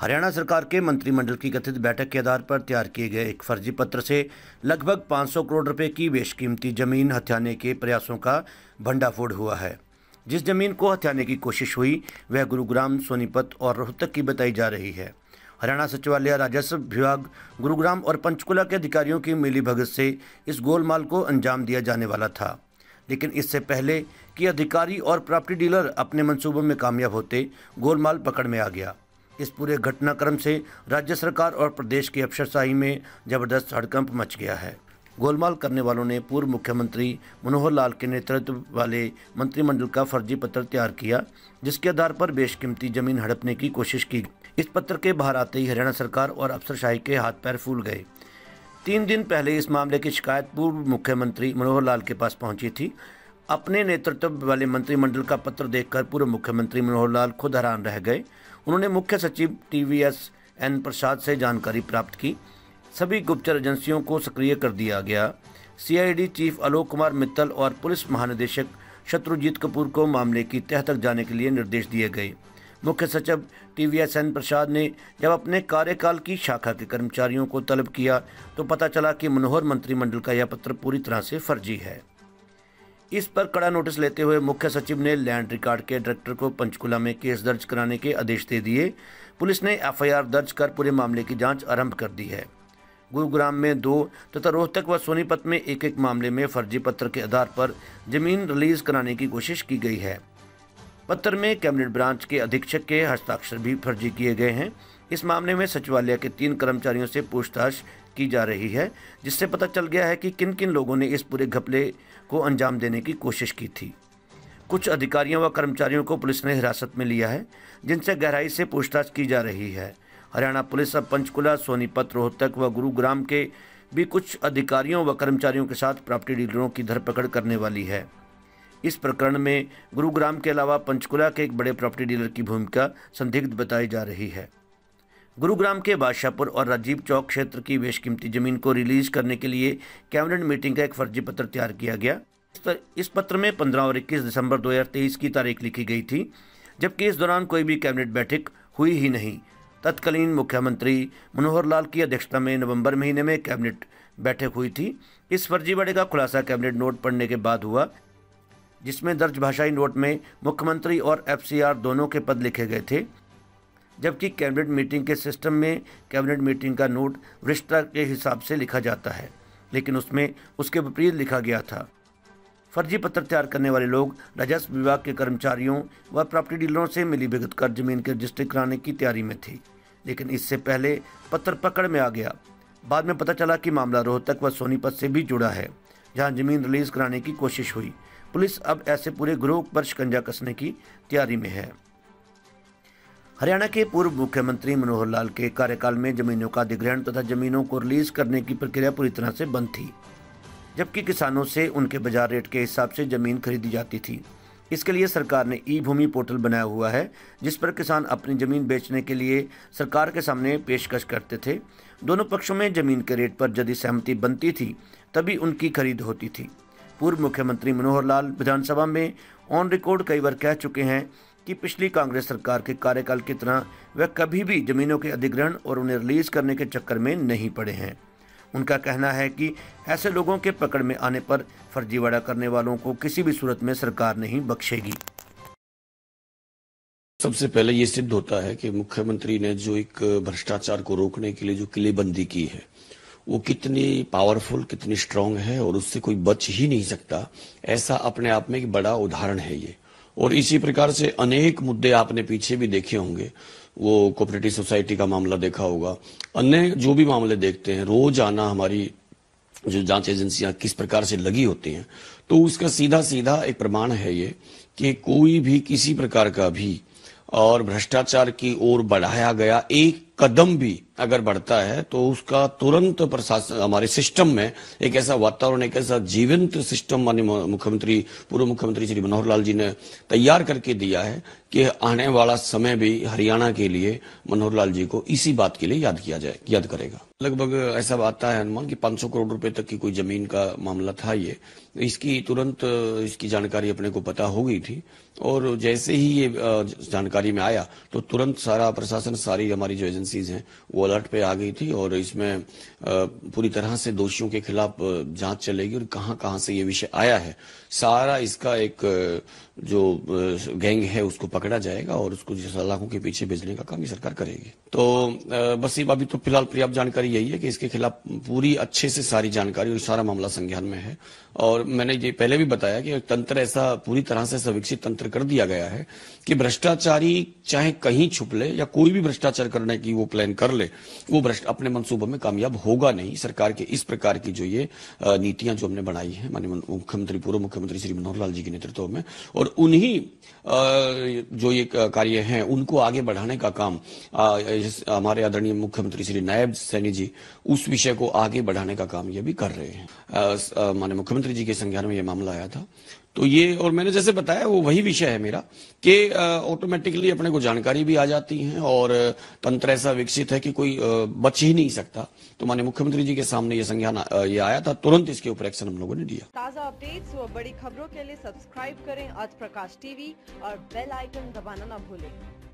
हरियाणा सरकार के मंत्रिमंडल की कथित बैठक के आधार पर तैयार किए गए एक फर्जी पत्र से लगभग 500 करोड़ रुपए की बेशकीमती जमीन हथियाने के प्रयासों का भंडाफोड़ हुआ है जिस जमीन को हथियाने की कोशिश हुई वह गुरुग्राम सोनीपत और रोहतक की बताई जा रही है हरियाणा सचिवालय राजस्व विभाग गुरुग्राम और पंचकुला के अधिकारियों की मिलीभगत से इस गोलमाल को अंजाम दिया जाने वाला था लेकिन इससे पहले कि अधिकारी और प्रॉपर्टी डीलर अपने मंसूबों में कामयाब होते गोलमाल पकड़ में आ गया इस पूरे घटनाक्रम से राज्य सरकार और प्रदेश की अफसरशाही में जबरदस्त हड़कंप मच गया है गोलमाल करने वालों ने पूर्व मुख्यमंत्री मनोहर लाल के नेतृत्व वाले मंत्रिमंडल का फर्जी पत्र तैयार किया जिसके आधार पर बेशकीमती जमीन हड़पने की कोशिश की इस पत्र के बाहर आते ही हरियाणा सरकार और अफसरशाही के हाथ पैर फूल गए तीन दिन पहले इस मामले की शिकायत पूर्व मुख्यमंत्री मनोहर लाल के पास पहुंची थी अपने नेतृत्व वाले मंत्रिमंडल का पत्र देखकर पूर्व मुख्यमंत्री मनोहर लाल खुद हैरान रह गए उन्होंने मुख्य सचिव T V S N Prasad से जानकारी प्राप्त की सभी गुप्तचर एजेंसियों को सक्रिय कर दिया गया सीआईडी चीफ आलोक कुमार मित्तल और पुलिस महानिदेशक शत्रुजीत कपूर को मामले की तह तक जाने के लिए निर्देश दिए गए मुख्य सचिव T V S N Prasad ने जब अपने कार्यकाल की शाखा के कर्मचारियों को तलब किया तो पता चला कि मनोहर मंत्रिमंडल का यह पत्र पूरी तरह से फर्जी है इस पर कड़ा नोटिस लेते हुए मुख्य सचिव ने लैंड रिकॉर्ड के डायरेक्टर को पंचकुला में केस दर्ज कराने के आदेश दे दिए पुलिस ने एफआईआर दर्ज कर पूरे मामले की जांच आरंभ कर दी है गुरुग्राम में दो तथा रोहतक व सोनीपत में एक एक मामले में फर्जी पत्र के आधार पर जमीन रिलीज कराने की कोशिश की गई है पत्र में कैबिनेट ब्रांच के अधीक्षक के हस्ताक्षर भी फर्जी किए गए हैं इस मामले में सचिवालय के तीन कर्मचारियों से पूछताछ की जा रही है जिससे पता चल गया है कि किन किन लोगों ने इस पूरे घपले को अंजाम देने की कोशिश की थी कुछ अधिकारियों व कर्मचारियों को पुलिस ने हिरासत में लिया है जिनसे गहराई से पूछताछ की जा रही है हरियाणा पुलिस अब पंचकुला सोनीपत रोहतक व गुरुग्राम के भी कुछ अधिकारियों व कर्मचारियों के साथ प्रॉपर्टी डीलरों की धरपकड़ करने वाली है इस प्रकरण में गुरुग्राम के अलावा पंचकुला के एक बड़े प्रॉपर्टी डीलर की भूमिका संदिग्ध बताई जा रही है गुरुग्राम के बादशाहपुर और राजीव चौक क्षेत्र की बेशकीमती जमीन को रिलीज करने के लिए कैबिनेट मीटिंग का एक फर्जी पत्र तैयार किया गया इस पत्र में 15 और 21 दिसंबर 2023 की तारीख लिखी गई थी जबकि इस दौरान कोई भी कैबिनेट बैठक हुई ही नहीं तत्कालीन मुख्यमंत्री मनोहर लाल की अध्यक्षता में नवंबर महीने में कैबिनेट बैठक हुई थी इस फर्जीवाड़े का खुलासा कैबिनेट नोट पढ़ने के बाद हुआ जिसमें दर्ज भाषाई नोट में मुख्यमंत्री और एफसीआर दोनों के पद लिखे गए थे जबकि कैबिनेट मीटिंग के सिस्टम में कैबिनेट मीटिंग का नोट वरिष्ठता के हिसाब से लिखा जाता है लेकिन उसमें उसके विपरीत लिखा गया था फर्जी पत्र तैयार करने वाले लोग राजस्व विभाग के कर्मचारियों व प्रॉपर्टी डीलरों से मिली भगत कर जमीन के रजिस्टर कराने की तैयारी में थी लेकिन इससे पहले पत्र पकड़ में आ गया बाद में पता चला कि मामला रोहतक व सोनीपत से भी जुड़ा है जहां जमीन रिलीज कराने की कोशिश हुई पुलिस अब ऐसे पूरे ग्रोह पर शिकंजा कसने की तैयारी में है हरियाणा के पूर्व मुख्यमंत्री मनोहर लाल के कार्यकाल में जमीनों का अधिग्रहण तथा जमीनों को रिलीज करने की प्रक्रिया पूरी तरह से बंद थी जबकि किसानों से उनके बाजार रेट के हिसाब से जमीन खरीदी जाती थी इसके लिए सरकार ने ई भूमि पोर्टल बनाया हुआ है जिस पर किसान अपनी ज़मीन बेचने के लिए सरकार के सामने पेशकश करते थे दोनों पक्षों में ज़मीन के रेट पर यदि सहमति बनती थी तभी उनकी खरीद होती थी पूर्व मुख्यमंत्री मनोहर लाल विधानसभा में ऑन रिकॉर्ड कई बार कह चुके हैं कि पिछली कांग्रेस सरकार के कार्यकाल की तरह वह कभी भी जमीनों के अधिग्रहण और उन्हें रिलीज करने के चक्कर में नहीं पड़े हैं उनका कहना है कि ऐसे लोगों के पकड़ में आने पर फर्जीवाड़ा करने वालों को किसी भी सूरत में सरकार नहीं बख्शेगी सबसे पहले ये सिद्ध होता है कि मुख्यमंत्री ने जो एक भ्रष्टाचार को रोकने के लिए जो किलेबंदी की है वो कितनी पावरफुल कितनी स्ट्रांग है और उससे कोई बच ही नहीं सकता ऐसा अपने आप में एक बड़ा उदाहरण है ये और इसी प्रकार से अनेक मुद्दे आपने पीछे भी देखे होंगे वो कोऑपरेटिव सोसाइटी का मामला देखा होगा अन्य जो भी मामले देखते हैं रोज आना हमारी जो जांच एजेंसियां किस प्रकार से लगी होती हैं तो उसका सीधा सीधा एक प्रमाण है ये कि कोई भी किसी प्रकार का भी और भ्रष्टाचार की ओर बढ़ाया गया एक कदम भी अगर बढ़ता है तो उसका तुरंत प्रशासन हमारे सिस्टम में एक ऐसा वातावरण एक ऐसा जीवंत सिस्टम माननीय मुख्यमंत्री पूर्व मुख्यमंत्री श्री मनोहर लाल जी ने तैयार करके दिया है कि आने वाला समय भी हरियाणा के लिए मनोहर लाल जी को इसी बात के लिए याद किया जाए याद करेगा लगभग ऐसा आता है अनुमान कि 500 करोड़ रुपए तक की कोई जमीन का मामला था ये इसकी तुरंत इसकी जानकारी अपने को पता हो गई थी और जैसे ही ये जानकारी में आया तो तुरंत सारा प्रशासन सारी हमारी जो एजेंसीज हैं वो अलर्ट पे आ गई थी और इसमें पूरी तरह से दोषियों के खिलाफ जांच चलेगी और कहां कहां से ये विषय आया है सारा इसका एक जो गैंग है उसको पकड़ा जाएगा और उसको सलाखों के पीछे भेजने का काम ये सरकार करेगी तो बस ये अभी तो फिलहाल पर्याप्त जानकारी यही है कि इसके खिलाफ पूरी अच्छे से सारी जानकारी और सारा मामला संज्ञान में है और मैंने ये पहले भी बताया कि तंत्र ऐसा पूरी तरह से सविकसित तंत्र कर दिया गया है कि भ्रष्टाचारी चाहे कहीं छुप ले या कोई भी भ्रष्टाचार करने की वो प्लान कर ले वो भ्रष्ट अपने मनसूबों में कामयाब होगा नहीं सरकार के इस प्रकार की जो ये नीतियां जो हमने बनाई है माननीय मुख्यमंत्री पूर्व मुख्यमंत्री श्री मनोहर लाल जी के नेतृत्व में और और उन्हीं जो ये कार्य हैं उनको आगे बढ़ाने का काम हमारे आदरणीय मुख्यमंत्री श्री नायब सैनी जी उस विषय को आगे बढ़ाने का काम ये भी कर रहे हैं माननीय मुख्यमंत्री जी के संज्ञान में ये मामला आया था तो ये और मैंने जैसे बताया वो वही विषय है मेरा कि ऑटोमेटिकली अपने को जानकारी भी आ जाती है और तंत्र ऐसा विकसित है कि कोई बच ही नहीं सकता तो माने मुख्यमंत्री जी के सामने ये संज्ञान ये आया था तुरंत इसके ऊपर एक्शन हम लोगों ने दिया ताज़ा अपडेट्स और बड़ी खबरों के लिए सब्सक्राइब करें आज प्रकाश टीवी और बेल आइकन दबाना न भूलें